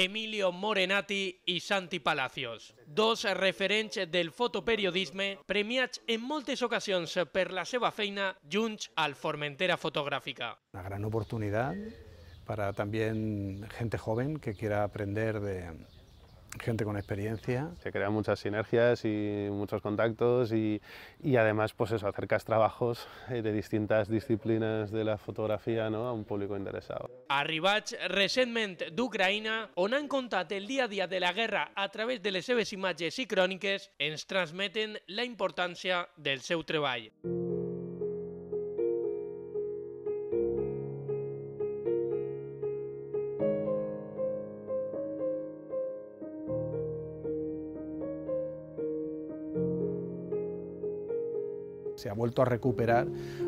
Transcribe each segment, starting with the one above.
Emilio Morenati y Santi Palacios, dos referentes del fotoperiodismo premiados en muchas ocasiones per la seva feina junts al Formentera Fotográfica. Una gran oportunidad para también gente joven que quiera aprender de, gente con experiencia. Se crean muchas sinergias y muchos contactos y, y además pues eso, acercas trabajos eh, de distintas disciplines de la fotografia no? a un público interessat. Arribats recentment d'Ucraïna, on han contat el dia a dia de la guerra a través de les seves imatges i cròniques, ens transmeten la importància del seu treball. Se ha vuelto a recuperar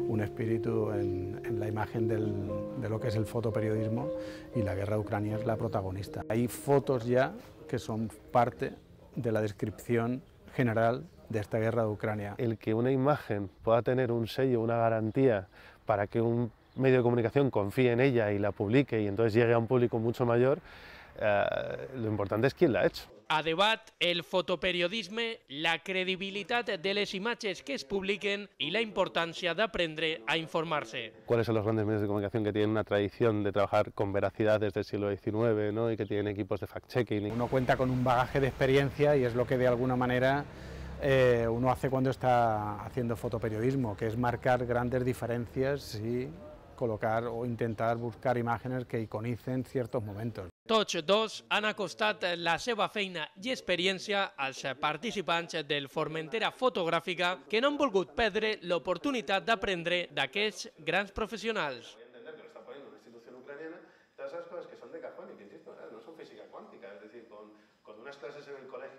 un espíritu en, la imagen de lo que es el fotoperiodismo y la guerra de ucrania es la protagonista. Hay fotos ya que son parte de la descripción general de esta guerra de Ucrania. El que una imagen pueda tener un sello, una garantía para que un medio de comunicación confíe en ella y la publique y entonces llegue a un público mucho mayor, eh, lo importante es quién la ha hecho a debat el fotoperiodismo, la credibilidad de las imágenes que es publiquen y la importancia de aprender a informarse. ¿Cuáles son los grandes medios de comunicación que tienen una tradición de trabajar con veracidad desde el siglo XIX ¿no? y que tienen equipos de fact-checking? Uno cuenta con un bagaje de experiencia y es lo que de alguna manera eh, uno hace cuando está haciendo fotoperiodismo, que es marcar grandes diferencias y colocar o intentar buscar imágenes que iconicen ciertos momentos. Tots dos han acostat la seva feina i experiència als participants del Formentera Fotogràfica que no han volgut perdre l'oportunitat d'aprendre d'aquests grans professionals. todas esas cosas que son de cajón y que insisto, eh, no son física cuántica, es decir, con, con unas clases en el colegio